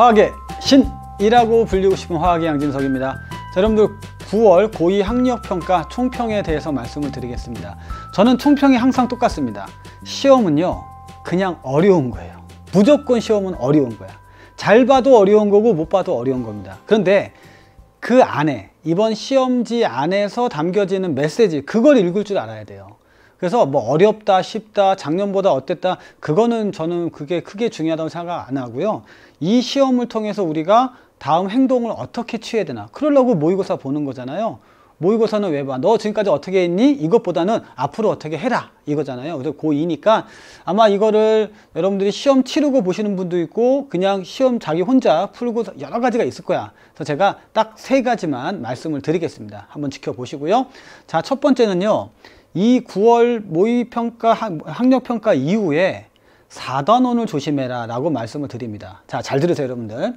화학의 신이라고 불리고 싶은 화학의 양진석입니다. 자, 여러분들 9월 고2 학력평가 총평에 대해서 말씀을 드리겠습니다. 저는 총평이 항상 똑같습니다. 시험은요, 그냥 어려운 거예요. 무조건 시험은 어려운 거야. 잘 봐도 어려운 거고 못 봐도 어려운 겁니다. 그런데 그 안에, 이번 시험지 안에서 담겨지는 메시지, 그걸 읽을 줄 알아야 돼요. 그래서 뭐 어렵다, 쉽다, 작년보다 어땠다 그거는 저는 그게 크게 중요하다고 생각 안 하고요. 이 시험을 통해서 우리가 다음 행동을 어떻게 취해야 되나 그러려고 모의고사 보는 거잖아요. 모의고사는 왜 봐? 너 지금까지 어떻게 했니? 이것보다는 앞으로 어떻게 해라 이거잖아요. 그래서 고2니까 아마 이거를 여러분들이 시험 치르고 보시는 분도 있고 그냥 시험 자기 혼자 풀고 여러 가지가 있을 거야. 그래서 제가 딱 세 가지만 말씀을 드리겠습니다. 한번 지켜보시고요. 자, 첫 번째는요. 이 9월 모의평가 학력평가 이후에 4단원을 조심해라 라고 말씀을 드립니다. 자, 잘 들으세요, 여러분들.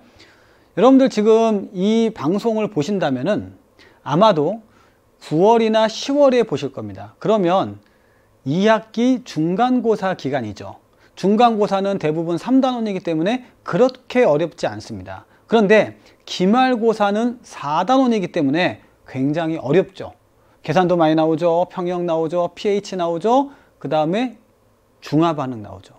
여러분들 지금 이 방송을 보신다면은 아마도 9월이나 10월에 보실 겁니다. 그러면 2학기 중간고사 기간이죠. 중간고사는 대부분 3단원이기 때문에 그렇게 어렵지 않습니다. 그런데 기말고사는 4단원이기 때문에 굉장히 어렵죠. 계산도 많이 나오죠. 평형 나오죠. pH 나오죠. 그 다음에 중화 반응 나오죠.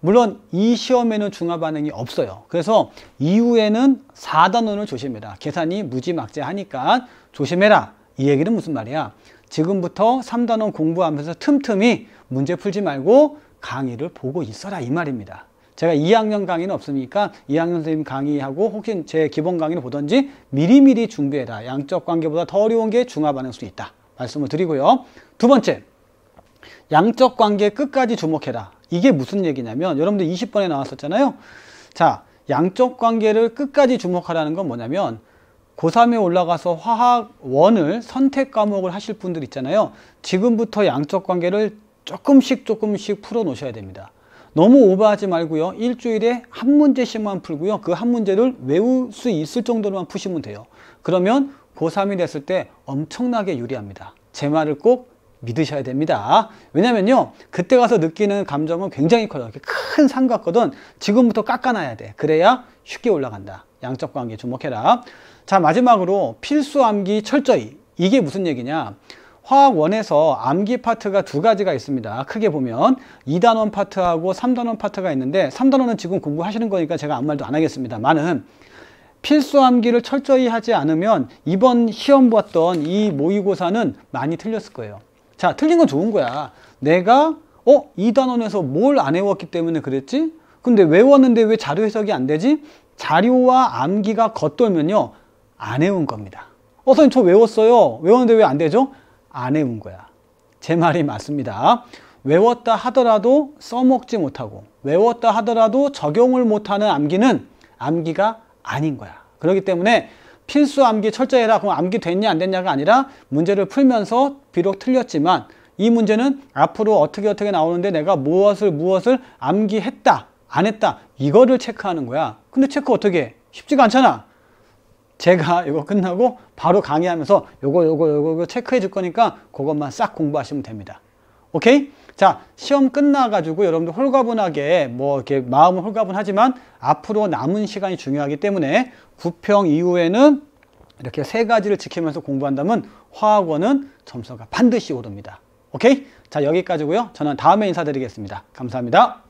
물론 이 시험에는 중화 반응이 없어요. 그래서 이후에는 4단원을 조심해라. 계산이 무지막지하니까 조심해라. 이 얘기는 무슨 말이야? 지금부터 3단원 공부하면서 틈틈이 문제 풀지 말고 강의를 보고 있어라 이 말입니다. 제가 2학년 강의는 없으니까 2학년 선생님 강의하고 혹시 제 기본 강의를 보던지 미리미리 준비해라. 양적 관계보다 더 어려운 게 중화 반응 수 있다. 말씀을 드리고요. 두 번째, 양적 관계 끝까지 주목해라. 이게 무슨 얘기냐면 여러분들 20번에 나왔었잖아요. 자, 양적 관계를 끝까지 주목하라는 건 뭐냐면 고3에 올라가서 화학원을 선택 과목을 하실 분들 있잖아요. 지금부터 양적 관계를 조금씩 조금씩 풀어 놓으셔야 됩니다. 너무 오버하지 말고요. 일주일에 한 문제씩만 풀고요. 그 한 문제를 외울 수 있을 정도로만 푸시면 돼요. 그러면 고3이 됐을 때 엄청나게 유리합니다. 제 말을 꼭 믿으셔야 됩니다. 왜냐면요. 그때 가서 느끼는 감정은 굉장히 커요. 이게큰산 같거든. 지금부터 깎아놔야 돼. 그래야 쉽게 올라간다. 양적 관계 주목해라. 자, 마지막으로 필수 암기 철저히. 이게 무슨 얘기냐? 화학 원에서 암기 파트가 두 가지가 있습니다. 크게 보면 2단원 파트하고 3단원 파트가 있는데 3단원은 지금 공부하시는 거니까 제가 아무 말도 안하겠습니다많은 필수 암기를 철저히 하지 않으면 이번 시험 봤던 이 모의고사는 많이 틀렸을 거예요. 자, 틀린 건 좋은 거야. 내가 어? 이 단원에서 뭘 안 외웠기 때문에 그랬지? 근데 외웠는데 왜 자료 해석이 안 되지? 자료와 암기가 겉돌면요. 안 외운 겁니다. 어, 선생님 저 외웠어요. 외웠는데 왜 안 되죠? 안 외운 거야. 제 말이 맞습니다. 외웠다 하더라도 써먹지 못하고 외웠다 하더라도 적용을 못하는 암기는 암기가 아닌 거야. 그렇기 때문에 필수 암기 철저히 해라. 그럼 암기 됐냐 안 됐냐가 아니라 문제를 풀면서 비록 틀렸지만 이 문제는 앞으로 어떻게 어떻게 나오는데 내가 무엇을 무엇을 암기했다 안 했다 이거를 체크하는 거야. 근데 체크 어떻게 해? 쉽지가 않잖아. 제가 이거 끝나고 바로 강의하면서 요거 요거 요거 체크해 줄 거니까 그것만 싹 공부하시면 됩니다. 오케이? 자, 시험 끝나가지고 여러분들 홀가분하게 뭐 이렇게 마음은 홀가분하지만 앞으로 남은 시간이 중요하기 때문에 구평 이후에는 이렇게 세 가지를 지키면서 공부한다면 화학원은 점수가 반드시 오릅니다. 오케이? 자, 여기까지고요. 저는 다음에 인사드리겠습니다. 감사합니다.